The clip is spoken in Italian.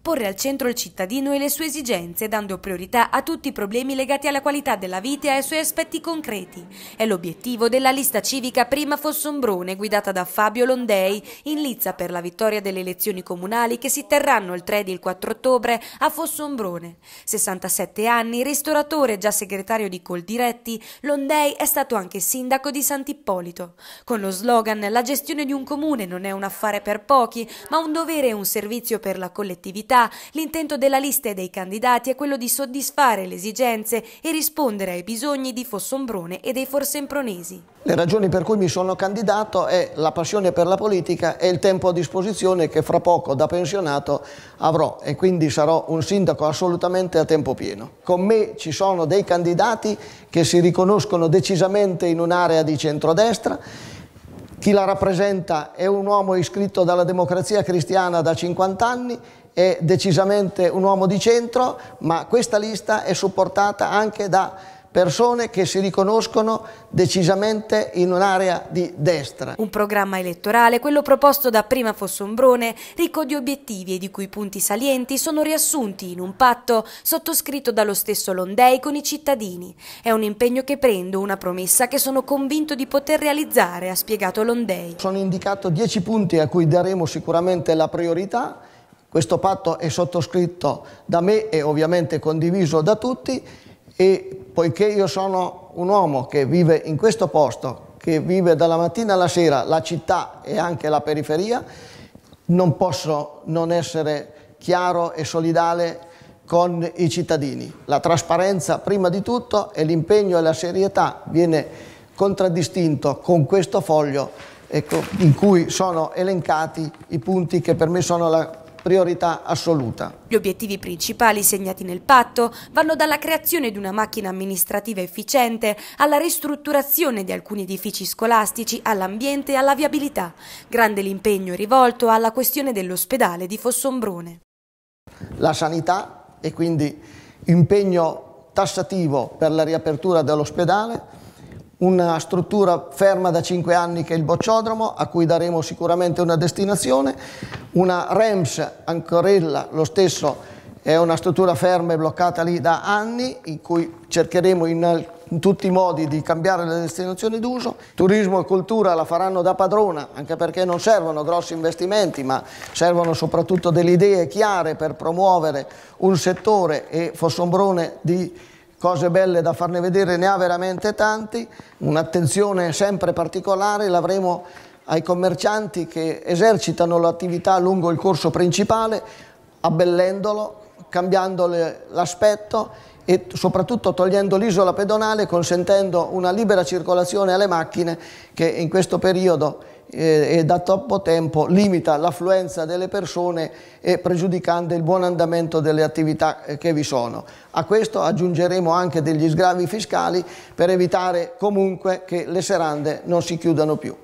porre al centro il cittadino e le sue esigenze, dando priorità a tutti i problemi legati alla qualità della vita e ai suoi aspetti concreti. È l'obiettivo della lista civica Prima Fossombrone, guidata da Fabio Londei, in lizza per la vittoria delle elezioni comunali che si terranno il 3 e il 4 ottobre a Fossombrone. 67 anni, ristoratore e già segretario di Coldiretti, Londei è stato anche sindaco di Sant'Ippolito. Con lo slogan La gestione di un comune non è un affare per pochi, ma un dovere e un servizio per la collettività, l'intento della lista e dei candidati è quello di soddisfare le esigenze e rispondere ai bisogni di Fossombrone e dei forsempronesi. Le ragioni per cui mi sono candidato è la passione per la politica e il tempo a disposizione che fra poco da pensionato avrò e quindi sarò un sindaco assolutamente a tempo pieno. Con me ci sono dei candidati che si riconoscono decisamente in un'area di centrodestra chi la rappresenta è un uomo iscritto dalla democrazia cristiana da 50 anni, è decisamente un uomo di centro, ma questa lista è supportata anche da persone che si riconoscono decisamente in un'area di destra. Un programma elettorale, quello proposto da prima Fossombrone, ricco di obiettivi e di cui i punti salienti sono riassunti in un patto sottoscritto dallo stesso Londei con i cittadini. È un impegno che prendo, una promessa che sono convinto di poter realizzare, ha spiegato Londei. Sono indicato dieci punti a cui daremo sicuramente la priorità questo patto è sottoscritto da me e ovviamente condiviso da tutti e poiché io sono un uomo che vive in questo posto, che vive dalla mattina alla sera la città e anche la periferia, non posso non essere chiaro e solidale con i cittadini. La trasparenza prima di tutto e l'impegno e la serietà viene contraddistinto con questo foglio ecco, in cui sono elencati i punti che per me sono la priorità assoluta. Gli obiettivi principali segnati nel patto vanno dalla creazione di una macchina amministrativa efficiente alla ristrutturazione di alcuni edifici scolastici, all'ambiente e alla viabilità. Grande l'impegno rivolto alla questione dell'ospedale di Fossombrone. La sanità e quindi impegno tassativo per la riapertura dell'ospedale una struttura ferma da 5 anni che è il bocciodromo, a cui daremo sicuramente una destinazione, una REMS Ancorella, lo stesso, è una struttura ferma e bloccata lì da anni, in cui cercheremo in, in tutti i modi di cambiare la destinazione d'uso. Turismo e cultura la faranno da padrona, anche perché non servono grossi investimenti, ma servono soprattutto delle idee chiare per promuovere un settore e Fossombrone di cose belle da farne vedere ne ha veramente tanti, un'attenzione sempre particolare l'avremo ai commercianti che esercitano l'attività lungo il corso principale, abbellendolo, cambiando l'aspetto e soprattutto togliendo l'isola pedonale consentendo una libera circolazione alle macchine che in questo periodo eh, e da troppo tempo limita l'affluenza delle persone e pregiudicando il buon andamento delle attività eh, che vi sono. A questo aggiungeremo anche degli sgravi fiscali per evitare comunque che le serande non si chiudano più.